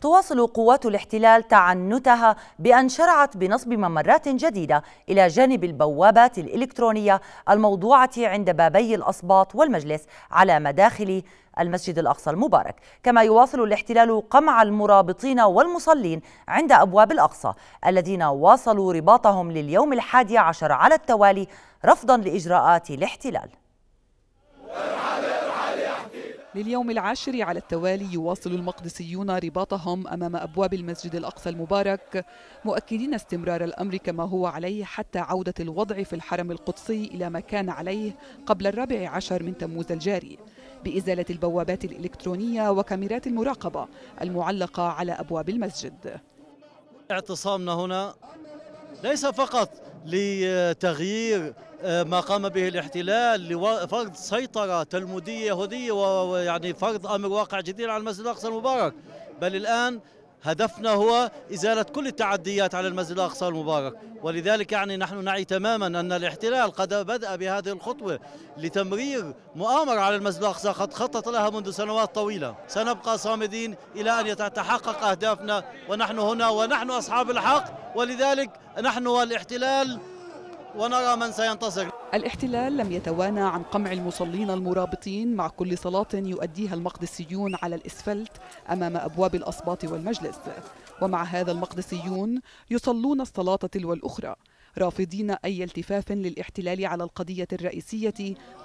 تواصل قوات الاحتلال تعنتها بأن شرعت بنصب ممرات جديدة إلى جانب البوابات الإلكترونية الموضوعة عند بابي الأصباط والمجلس على مداخل المسجد الأقصى المبارك كما يواصل الاحتلال قمع المرابطين والمصلين عند أبواب الأقصى الذين واصلوا رباطهم لليوم الحادي عشر على التوالي رفضا لإجراءات الاحتلال لليوم العاشر على التوالي يواصل المقدسيون رباطهم أمام أبواب المسجد الأقصى المبارك مؤكدين استمرار الأمر كما هو عليه حتى عودة الوضع في الحرم القدسي إلى ما كان عليه قبل الرابع عشر من تموز الجاري بإزالة البوابات الإلكترونية وكاميرات المراقبة المعلقة على أبواب المسجد اعتصامنا هنا ليس فقط لتغيير آه، ما قام به الاحتلال لفرض سيطرة تلمودية يهودية ويعني فرض أمر واقع جديد على المسجد الأقصى المبارك بل الآن هدفنا هو إزالة كل التعديات على المسجد الأقصى المبارك ولذلك يعني نحن نعي تماما أن الاحتلال قد بدأ بهذه الخطوة لتمرير مؤامرة على المسجد الأقصى قد خطط لها منذ سنوات طويلة سنبقى صامدين إلى أن تتحقق أهدافنا ونحن هنا ونحن أصحاب الحق ولذلك نحن والاحتلال ونرى من سينتصر الاحتلال لم يتوانى عن قمع المصلين المرابطين مع كل صلاة يؤديها المقدسيون على الإسفلت أمام أبواب الأصباط والمجلس ومع هذا المقدسيون يصلون الصلاة تلو الأخرى رافضين أي التفاف للاحتلال على القضية الرئيسية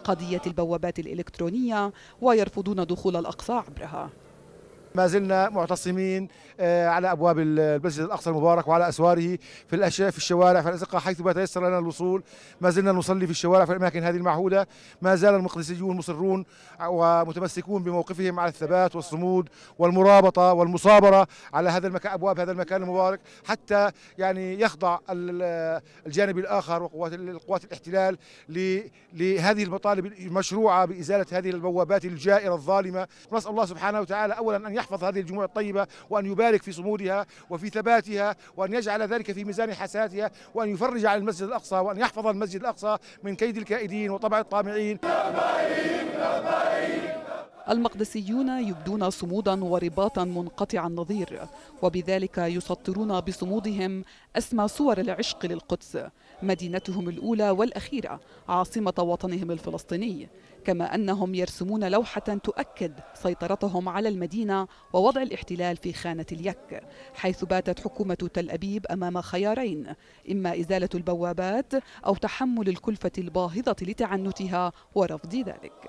قضية البوابات الإلكترونية ويرفضون دخول الأقصى عبرها ما زلنا معتصمين آه، على ابواب المسجد الاقصى المبارك وعلى اسواره في الاشياء في الشوارع في الازقه حيث ما تيسر لنا الوصول ما زلنا نصلي في الشوارع في الاماكن هذه المعهوده ما زال المقدسيون مصرون ومتمسكون بموقفهم على الثبات والصمود والمرابطه والمصابره على هذا المكان ابواب هذا المكان المبارك حتى يعني يخضع الجانب الاخر وقوات قوات الاحتلال لهذه المطالب المشروعه بازاله هذه البوابات الجائره الظالمه نسال الله سبحانه وتعالى اولا ان يحفظ يحفظ هذه الجموع الطيبة وأن يبارك في صمودها وفي ثباتها وأن يجعل ذلك في ميزان حسناتها وأن يفرج عن المسجد الأقصى وأن يحفظ المسجد الأقصى من كيد الكائدين وطبع الطامعين المقدسيون يبدون صمودا ورباطا منقطع النظير وبذلك يسطرون بصمودهم اسمى صور العشق للقدس مدينتهم الاولى والاخيره عاصمه وطنهم الفلسطيني كما انهم يرسمون لوحه تؤكد سيطرتهم على المدينه ووضع الاحتلال في خانه اليك حيث باتت حكومه تل ابيب امام خيارين اما ازاله البوابات او تحمل الكلفه الباهظه لتعنتها ورفض ذلك